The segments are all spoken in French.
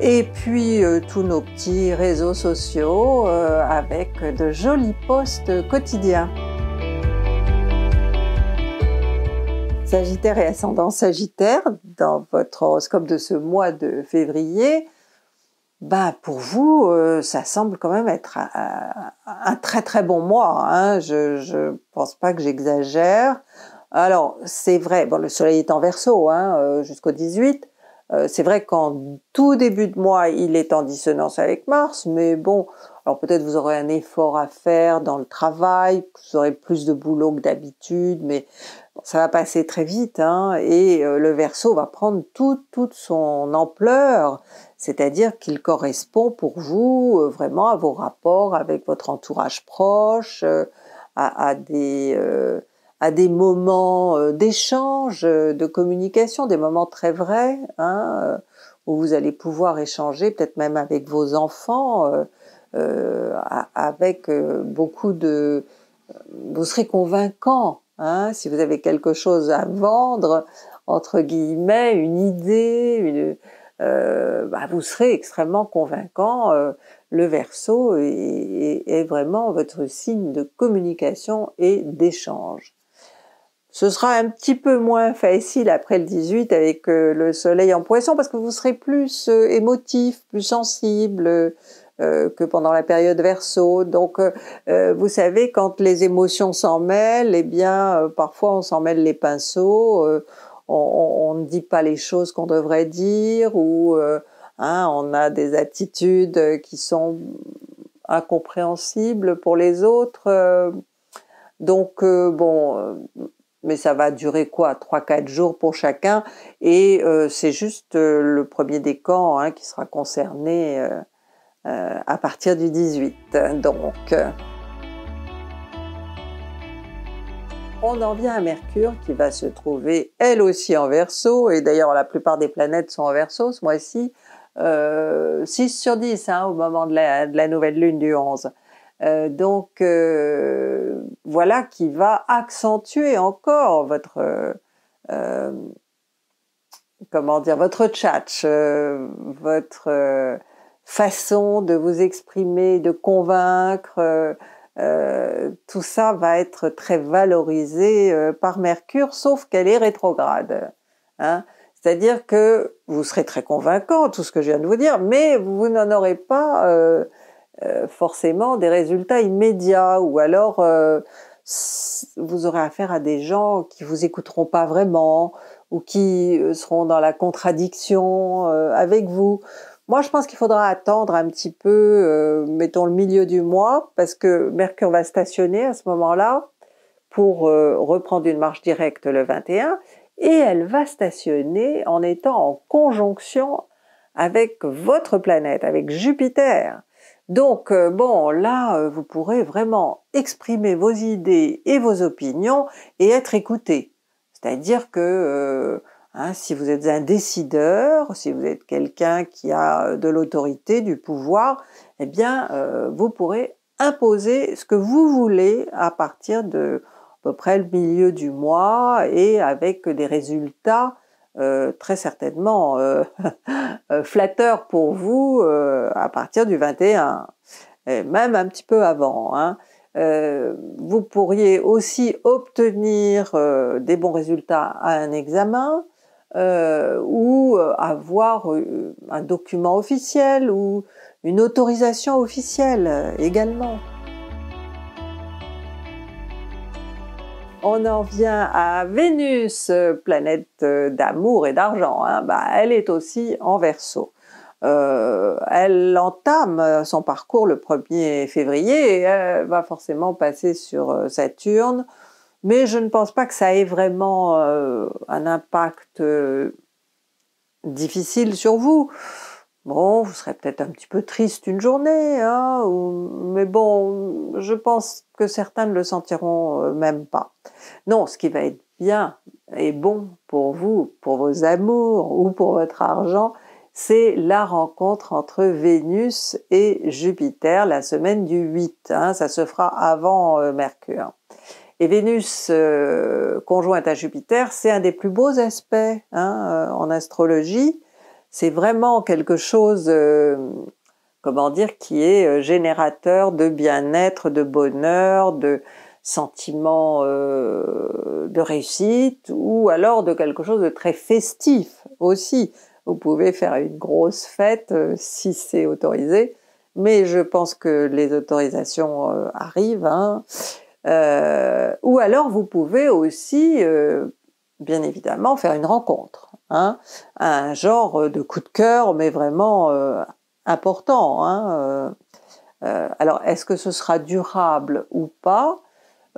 et puis euh, tous nos petits réseaux sociaux euh, avec de jolis posts quotidiens. Sagittaire et ascendant Sagittaire, dans votre horoscope de ce mois de février, bah pour vous, euh, ça semble quand même être un, très très bon mois. Hein. Je ne pense pas que j'exagère. Alors, c'est vrai, bon, le soleil est en verso hein, jusqu'au 18, euh, c'est vrai qu'en tout début de mois, il est en dissonance avec Mars, mais bon, alors peut-être vous aurez un effort à faire dans le travail, vous aurez plus de boulot que d'habitude, mais ça va passer très vite, hein, et euh, le verso va prendre toute son ampleur, c'est-à-dire qu'il correspond pour vous euh, vraiment à vos rapports avec votre entourage proche, à, des à des moments euh, d'échange, euh, de communication, des moments très vrais, hein, euh, où vous allez pouvoir échanger, peut-être même avec vos enfants, avec beaucoup de... Vous serez convaincant, hein, si vous avez quelque chose à vendre, entre guillemets, une idée, bah, vous serez extrêmement convaincant. le verso est, vraiment votre signe de communication et d'échange. Ce sera un petit peu moins facile après le 18 avec euh, le soleil en poisson parce que vous serez plus euh, émotif, plus sensible euh, que pendant la période verso. Donc vous savez, quand les émotions s'en mêlent, eh bien parfois on s'en mêle les pinceaux, on, ne dit pas les choses qu'on devrait dire ou hein, on a des attitudes qui sont incompréhensibles pour les autres. Donc bon, mais ça va durer quoi 3-4 jours pour chacun, et euh, c'est juste euh, le premier des camps hein, qui sera concerné euh, à partir du 18. Donc, on en vient à Mercure qui va se trouver elle aussi en verso, et d'ailleurs la plupart des planètes sont en verso ce mois-ci, 6 sur 10 hein, au moment de la nouvelle lune du 11. Euh, donc euh, voilà qui va accentuer encore votre euh, comment dire votre chat, votre façon de vous exprimer, de convaincre. tout ça va être très valorisé par Mercure, sauf qu'elle est rétrograde. Hein. C'est-à-dire que vous serez très convaincant, tout ce que je viens de vous dire, mais vous n'en aurez pas euh, forcément des résultats immédiats ou alors euh, vous aurez affaire à des gens qui vous écouteront pas vraiment ou qui euh, seront dans la contradiction avec vous. Moi, je pense qu'il faudra attendre un petit peu, mettons le milieu du mois, parce que Mercure va stationner à ce moment-là pour reprendre une marche directe le 21, et elle va stationner en étant en conjonction avec votre planète, avec Jupiter. Donc, euh, bon, là, euh, vous pourrez vraiment exprimer vos idées et vos opinions et être écouté. C'est-à-dire que euh, hein, si vous êtes un décideur, si vous êtes quelqu'un qui a de l'autorité, du pouvoir, eh bien, vous pourrez imposer ce que vous voulez à partir de à peu près le milieu du mois et avec des résultats euh, très certainement euh, euh, flatteur pour vous à partir du 21, et même un petit peu avant. Hein. vous pourriez aussi obtenir des bons résultats à un examen ou avoir un document officiel ou une autorisation officielle également. on en vient à Vénus, planète euh, d'amour et d'argent. Hein. Bah, elle est aussi en verso. Euh, elle entame son parcours le 1er février et elle va forcément passer sur euh, Saturne, mais je ne pense pas que ça ait vraiment un impact difficile sur vous. Bon, vous serez peut-être un petit peu triste une journée, hein, mais bon, je pense que certains ne le sentiront euh, même pas. Non, ce qui va être bien et bon pour vous, pour vos amours ou pour votre argent, c'est la rencontre entre Vénus et Jupiter la semaine du 8. Hein, ça se fera avant euh, Mercure. Et Vénus euh, conjointe à Jupiter, c'est un des plus beaux aspects hein, en astrologie c'est vraiment quelque chose, euh, comment dire, qui est euh, générateur de bien-être, de bonheur, de sentiment euh, de réussite, ou alors de quelque chose de très festif aussi. Vous pouvez faire une grosse fête si c'est autorisé, mais je pense que les autorisations arrivent. Hein. ou alors vous pouvez aussi bien évidemment faire une rencontre, hein. un genre euh, de coup de cœur, mais vraiment euh, important. Hein, euh, alors, est-ce que ce sera durable ou pas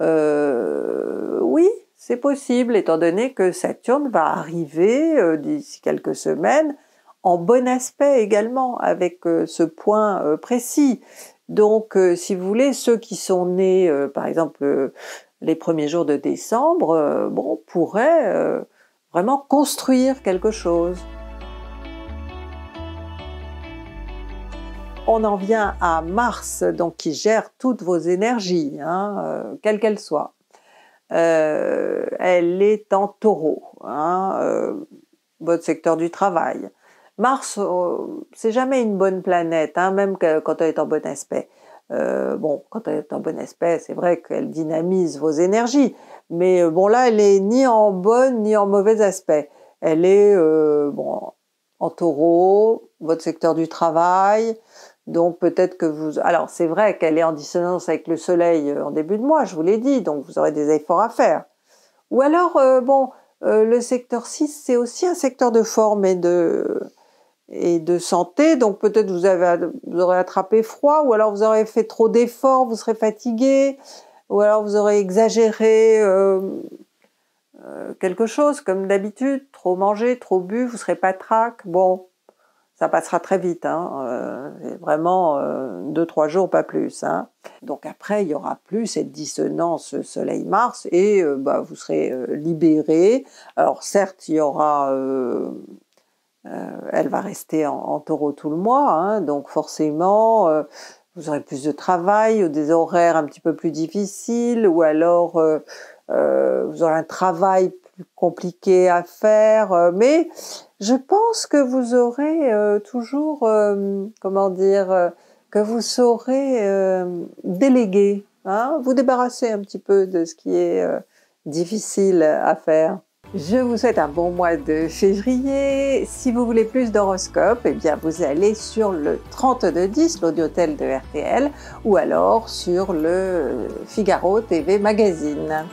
Oui, c'est possible, étant donné que Saturne va arriver d'ici quelques semaines en bon aspect également avec ce point précis. Donc, si vous voulez, ceux qui sont nés, par exemple, les premiers jours de décembre, euh, on pourrait euh, vraiment construire quelque chose. On en vient à Mars, donc qui gère toutes vos énergies, hein, euh, quelles qu'elles soient. elle est en taureau, hein, votre secteur du travail. Mars, oh, c'est jamais une bonne planète, hein, même quand elle est en bon aspect. Euh, bon, quand elle est en bon aspect, c'est vrai qu'elle dynamise vos énergies, mais euh, bon là, elle est ni en bonne ni en mauvais aspect. Elle est euh, bon en Taureau, votre secteur du travail, donc peut-être que vous. Alors c'est vrai qu'elle est en dissonance avec le Soleil en début de mois, je vous l'ai dit, donc vous aurez des efforts à faire. Ou alors bon, le secteur 6, c'est aussi un secteur de forme et de et de santé. Donc peut-être vous, aurez attrapé froid, ou alors vous aurez fait trop d'efforts, vous serez fatigué, ou alors vous aurez exagéré euh, euh, quelque chose, comme d'habitude, trop mangé, trop bu, vous serez pas trac. Bon, ça passera très vite, hein, euh, vraiment deux, trois jours, pas plus. Hein. Donc après, il n'y aura plus cette dissonance Soleil-Mars et bah, vous serez libéré. Alors certes, il y aura elle va rester en, taureau tout le mois, hein, donc forcément, euh, vous aurez plus de travail ou des horaires un petit peu plus difficiles, ou alors euh, euh, vous aurez un travail plus compliqué à faire, mais je pense que vous aurez toujours, comment dire, que vous saurez déléguer, hein. vous débarrasser un petit peu de ce qui est difficile à faire. Je vous souhaite un bon mois de février. Si vous voulez plus d'horoscopes, eh bien vous allez sur le 3210, l'audiotel de RTL, ou alors sur le Figaro TV Magazine.